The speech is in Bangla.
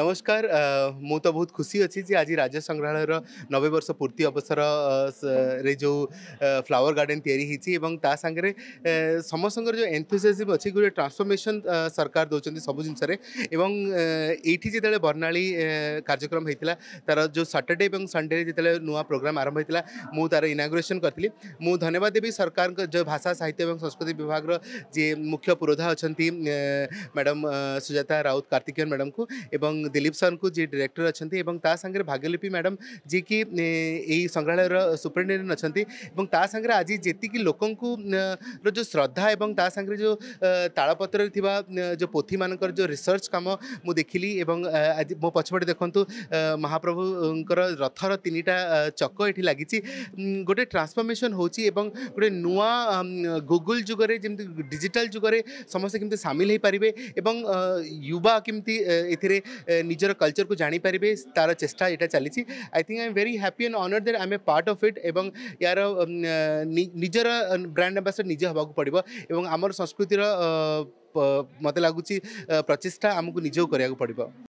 নমস্কার মু তো বহুত খুশি অছি যে আজ রাজ্য সংগ্রহালয়ের নবে বর্ষ পূর্তি অবসর রে যে ফ্লাওয়ার গার্ডেন তৈরি হয়েছি এবং তা সাংরে সমস্ত যে এনথুসিয়াজম অছি গোটে ট্রান্সফরমেশন সরকার দৌঁছেন সবু জিনিসের এবং এইটি যেত বর্ণালী কার্যক্রম হয়েছিল তার যে স্যাটরডে এবং সন্ডে যেত নূয়া প্রোগ্রাম আরম্ভ হয়েছিল মু তার ইনাগুরেসন করি মু ধন্যবাদ দেবী সরকার যে ভাষা সাহিত্য এবং সংস্কৃতি বিভাগের যে মুখ্য পুরোধা অনেক ম্যাডাম সুজাতা রাউত কার্তিকেয়ন ম্যাডামকে এবং দিলীপ ସାର୍ଙ୍କୁ ଯିଏ ଡିରେକ୍ଟର ଅଛନ୍ତି ଏବଂ ତା ସାଙ୍ଗରେ ଭାଗ୍ୟଲିପି ମ୍ୟାଡ଼ାମ୍ ଯିଏକି ଏଇ ସଂଗ୍ରହାଳୟର ସୁପରିଟେଣ୍ଡେଣ୍ଟ ଅଛନ୍ତି ଏବଂ ତା ସାଙ୍ଗରେ ଆଜି ଯେତିକି ଲୋକଙ୍କୁ ର ଯେଉଁ ଶ୍ରଦ୍ଧା ଏବଂ ତା ସାଙ୍ଗରେ ଯେଉଁ ତାଳପତ୍ରରେ ଥିବା ଯେଉଁ ପୋଥିମାନଙ୍କର ଯେଉଁ ରିସର୍ଚ୍ଚ କାମ ମୁଁ ଦେଖିଲି ଏବଂ ଆଜି ମୋ ପଛପଟେ ଦେଖନ୍ତୁ ମହାପ୍ରଭୁଙ୍କର ରଥର ତିନିଟା ଚକ ଏଠି ଲାଗିଛି ଗୋଟେ ଟ୍ରାନ୍ସଫର୍ମେସନ୍ ହେଉଛି ଏବଂ ଗୋଟେ ନୂଆ ଗୁଗୁଲ ଯୁଗରେ ଯେମିତି ଡିଜିଟାଲ ଯୁଗରେ ସମସ୍ତେ କେମିତି ସାମିଲ ହୋଇପାରିବେ ଏବଂ युवा केमती ए ନିଜର କଲଚରକୁ ଜାଣିପାରିବେ ତାର ଚେଷ୍ଟା ଏଇଟା ଚାଲିଛି I think I am very happy and honour that ଆମେ ପାର୍ଟ ଅଫ୍ ଇଟ୍ ଏବଂ ୟାର ନିଜର ବ୍ରାଣ୍ଡ ଆମ୍ବାସଡ଼ର ନିଜେ ହେବାକୁ ପଡ଼ିବ ଏବଂ ଆମର ସଂସ୍କୃତିର ମୋତେ ଲାଗୁଛି ପ୍ରଚେଷ୍ଟା ଆମକୁ ନିଜକୁ କରିବାକୁ ପଡ଼ିବ